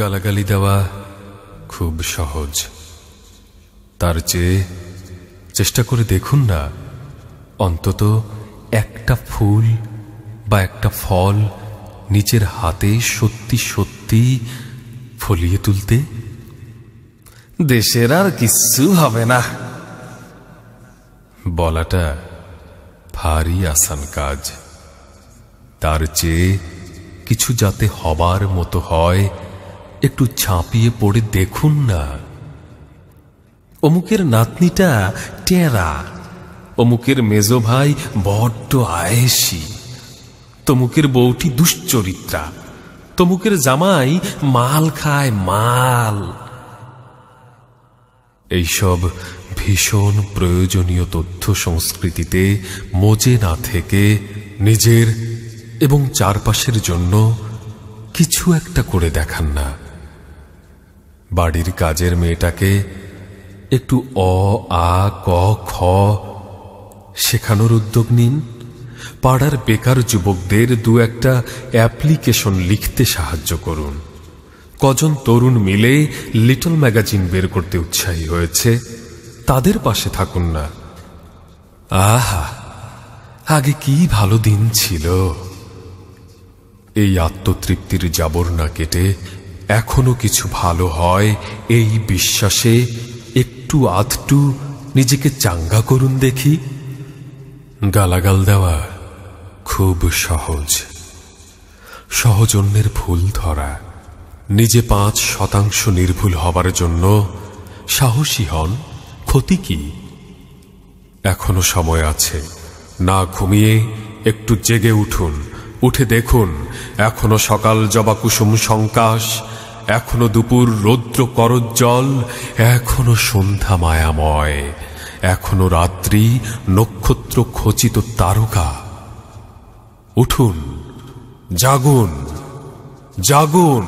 গালাগালি দেওয়া খুব সহজ তার চেয়ে চেষ্টা করে দেখুন না অন্তত একটা ফুল বা একটা ফল নিজের হাতে সত্যি সত্যি ফলিয়ে তুলতে দেশের আর কিচ্ছু হবে না বলাটা ভারী আসান কাজ তার চেয়ে কিছু যাতে হবার মতো হয় একটু ছাপিয়ে পড়ে দেখুন না অমুকের নাতনিটা টেরা অমুকের মেজো ভাই বড্ড আয়েসি তমুকের বউটি দুশ্চরিত্রা তমুকের জামাই মাল খায় মাল এইসব ভীষণ প্রয়োজনীয় তথ্য সংস্কৃতিতে মোজে না থেকে নিজের এবং চারপাশের জন্য কিছু একটা করে দেখান না বাড়ির কাজের মেয়েটাকে একটু অ আ ক খ শেখানোর উদ্যোগ নিন পাড়ার বেকার যুবকদের দু একটা অ্যাপ্লিকেশন লিখতে সাহায্য করুন কজন তরুণ মিলে লিটল ম্যাগাজিন বের করতে উৎসাহী হয়েছে তাদের পাশে থাকুন না আহা আগে কি ভালো দিন ছিল এই আত্মতৃপ্তির জাবর না কেটে এখনো কিছু ভালো হয় এই বিশ্বাসে একটু আধটু নিজেকে চাঙ্গা করুন দেখি গালাগাল দেওয়া খুব সহজ সহজ অন্যের ভুল ধরা নিজে পাঁচ শতাংশ নির্ভুল হবার জন্য সাহসী হন ক্ষতি কি এখনো সময় আছে না ঘুমিয়ে একটু জেগে উঠুন উঠে দেখুন এখনো সকাল জবা কুসুম সংকাশ এখনো দুপুর রৌদ্র করজ্জল এখনো সন্ধ্যা মায়াময় এখনো রাত্রি নক্ষত্র খচিত তারকা উঠুন জাগুন জাগুন